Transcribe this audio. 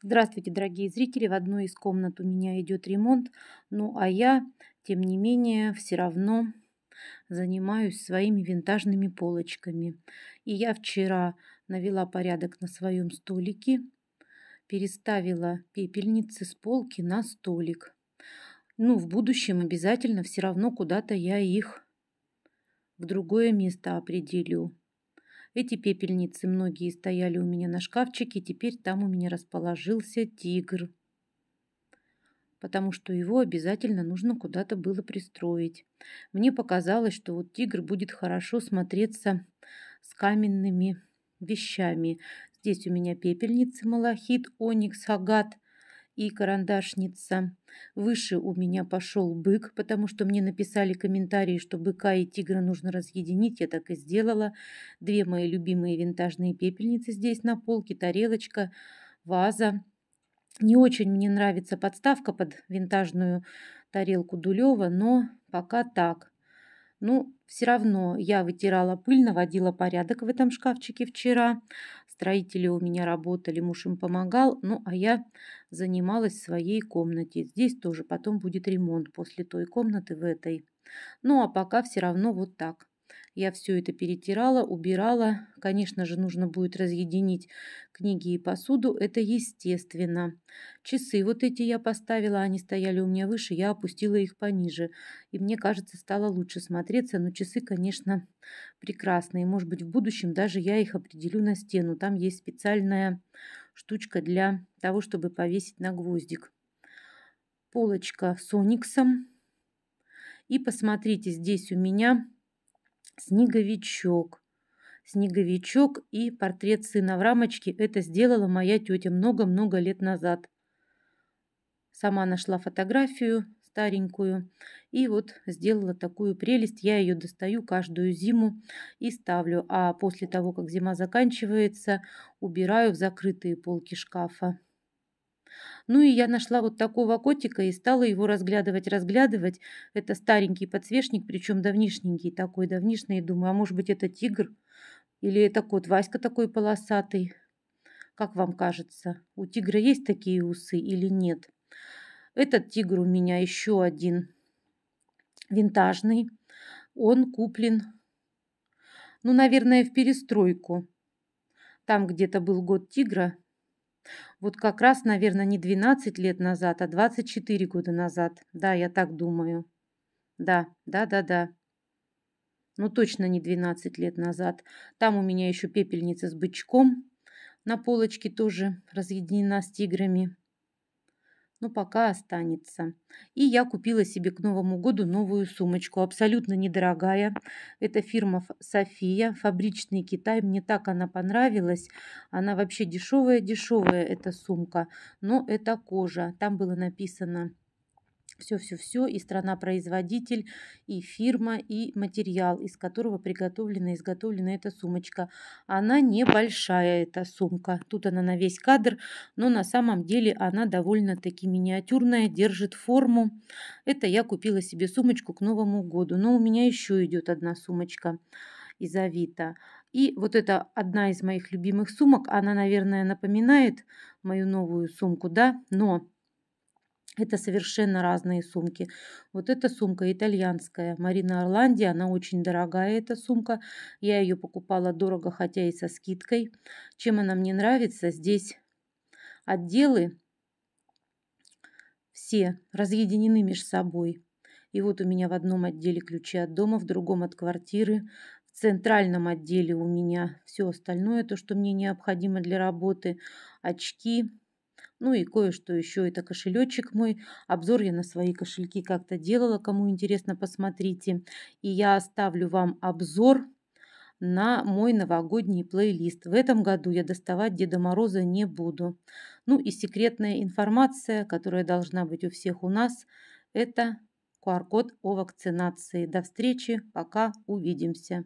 Здравствуйте, дорогие зрители! В одной из комнат у меня идет ремонт, ну а я, тем не менее, все равно занимаюсь своими винтажными полочками. И я вчера навела порядок на своем столике, переставила пепельницы с полки на столик. Ну, в будущем обязательно все равно куда-то я их в другое место определю. Эти пепельницы многие стояли у меня на шкафчике, теперь там у меня расположился тигр, потому что его обязательно нужно куда-то было пристроить. Мне показалось, что вот тигр будет хорошо смотреться с каменными вещами. Здесь у меня пепельницы, малахит, оникс, агат – и карандашница. Выше у меня пошел бык, потому что мне написали комментарии, что быка и тигра нужно разъединить. Я так и сделала. Две мои любимые винтажные пепельницы здесь на полке, тарелочка, ваза. Не очень мне нравится подставка под винтажную тарелку Дулева, но пока так. Ну, все равно я вытирала пыль, наводила порядок в этом шкафчике вчера. Строители у меня работали, муж им помогал, ну а я занималась в своей комнате. Здесь тоже потом будет ремонт после той комнаты в этой. Ну а пока все равно вот так. Я все это перетирала, убирала. Конечно же, нужно будет разъединить книги и посуду. Это естественно. Часы вот эти я поставила, они стояли у меня выше, я опустила их пониже. И мне кажется, стало лучше смотреться. Но часы, конечно, прекрасные. Может быть, в будущем даже я их определю на стену. Там есть специальная штучка для того, чтобы повесить на гвоздик. Полочка с ониксом. И посмотрите, здесь у меня Снеговичок. Снеговичок и портрет сына в рамочке – это сделала моя тетя много-много лет назад. Сама нашла фотографию старенькую и вот сделала такую прелесть. Я ее достаю каждую зиму и ставлю, а после того, как зима заканчивается, убираю в закрытые полки шкафа. Ну и я нашла вот такого котика и стала его разглядывать-разглядывать. Это старенький подсвечник, причем давнишненький такой, давнишний. Думаю, а может быть это тигр? Или это кот Васька такой полосатый? Как вам кажется, у тигра есть такие усы или нет? Этот тигр у меня еще один винтажный. Он куплен, ну, наверное, в перестройку. Там где-то был год тигра, вот как раз, наверное, не 12 лет назад, а 24 года назад. Да, я так думаю. Да, да, да, да. Ну, точно не 12 лет назад. Там у меня еще пепельница с бычком на полочке тоже разъединена с тиграми но пока останется. И я купила себе к Новому году новую сумочку, абсолютно недорогая. Это фирма София, фабричный Китай. Мне так она понравилась. Она вообще дешевая-дешевая, эта сумка, но это кожа. Там было написано все-все-все, и страна-производитель, и фирма, и материал, из которого приготовлена, изготовлена эта сумочка. Она небольшая, эта сумка. Тут она на весь кадр, но на самом деле она довольно-таки миниатюрная, держит форму. Это я купила себе сумочку к Новому году, но у меня еще идет одна сумочка из Авито. И вот это одна из моих любимых сумок, она, наверное, напоминает мою новую сумку, да, но это совершенно разные сумки. Вот эта сумка итальянская. Марина Орланди, она очень дорогая, эта сумка. Я ее покупала дорого, хотя и со скидкой. Чем она мне нравится? Здесь отделы все разъединены между собой. И вот у меня в одном отделе ключи от дома, в другом от квартиры, в центральном отделе у меня все остальное, то, что мне необходимо для работы, очки, ну и кое-что еще, это кошелечек мой. Обзор я на свои кошельки как-то делала, кому интересно, посмотрите. И я оставлю вам обзор на мой новогодний плейлист. В этом году я доставать Деда Мороза не буду. Ну и секретная информация, которая должна быть у всех у нас, это QR-код о вакцинации. До встречи, пока, увидимся.